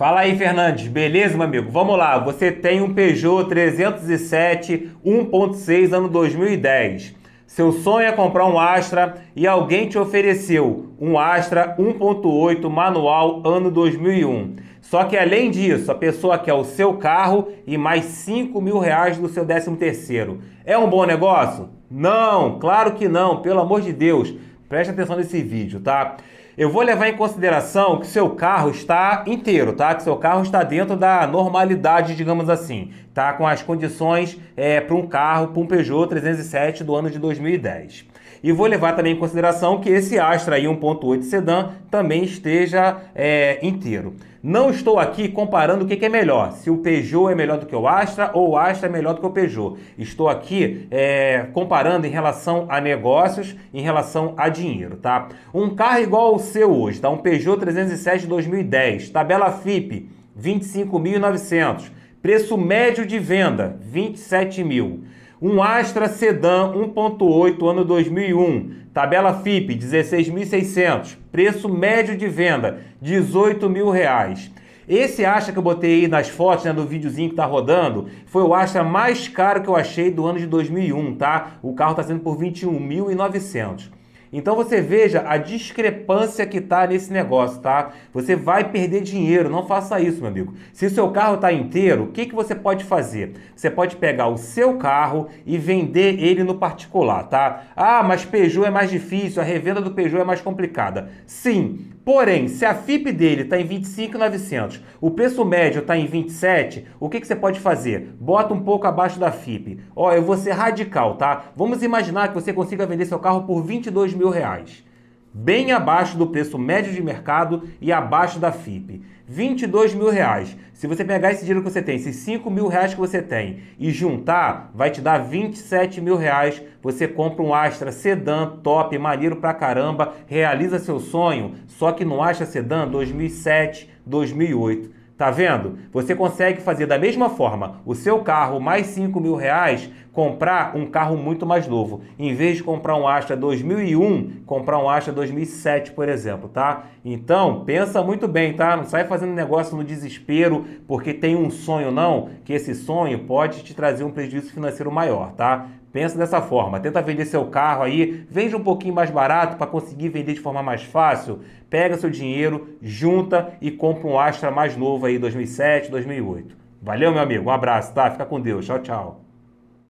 Fala aí, Fernandes. Beleza, meu amigo? Vamos lá. Você tem um Peugeot 307 1.6 ano 2010. Seu sonho é comprar um Astra e alguém te ofereceu um Astra 1.8 manual ano 2001. Só que além disso, a pessoa quer o seu carro e mais 5 mil reais do seu 13 terceiro. É um bom negócio? Não, claro que não, pelo amor de Deus. Preste atenção nesse vídeo, tá? Eu vou levar em consideração que seu carro está inteiro, tá? Que seu carro está dentro da normalidade, digamos assim, tá? Com as condições é, para um carro, para um Peugeot 307 do ano de 2010. E vou levar também em consideração que esse Astra aí 1.8 sedã também esteja é, inteiro. Não estou aqui comparando o que, que é melhor, se o Peugeot é melhor do que o Astra ou o Astra é melhor do que o Peugeot. Estou aqui é, comparando em relação a negócios, em relação a dinheiro, tá? Um carro igual ao seu hoje, tá? Um Peugeot 307 2010, tabela FIP 25.900, preço médio de venda 27 mil. Um Astra Sedan 1.8 ano 2001, tabela FIP 16.600, preço médio de venda 18 mil reais. Esse Astra que eu botei aí nas fotos, né, no videozinho que tá rodando, foi o Astra mais caro que eu achei do ano de 2001, tá? O carro tá sendo por 21.900. Então você veja a discrepância que está nesse negócio, tá? Você vai perder dinheiro, não faça isso, meu amigo. Se o seu carro está inteiro, o que, que você pode fazer? Você pode pegar o seu carro e vender ele no particular, tá? Ah, mas Peugeot é mais difícil, a revenda do Peugeot é mais complicada. Sim, porém, se a FIP dele está em 25,900, o preço médio está em 27, o que, que você pode fazer? Bota um pouco abaixo da FIP. Ó, eu vou ser radical, tá? Vamos imaginar que você consiga vender seu carro por 22 mil reais, bem abaixo do preço médio de mercado e abaixo da FIP. 22 mil reais. Se você pegar esse dinheiro que você tem, esses 5 mil reais que você tem e juntar, vai te dar 27 mil reais. Você compra um Astra Sedan top, maneiro pra caramba, realiza seu sonho, só que no Astra Sedan 2007, 2008. Tá vendo? Você consegue fazer da mesma forma o seu carro mais 5 mil reais, comprar um carro muito mais novo. Em vez de comprar um Astra 2001, comprar um Astra 2007, por exemplo, tá? Então, pensa muito bem, tá? Não sai fazendo negócio no desespero porque tem um sonho, não, que esse sonho pode te trazer um prejuízo financeiro maior, tá? Pensa dessa forma, tenta vender seu carro aí, vende um pouquinho mais barato para conseguir vender de forma mais fácil. Pega seu dinheiro, junta e compra um Astra mais novo aí 2007, 2008. Valeu, meu amigo. Um abraço, tá? Fica com Deus. Tchau, tchau.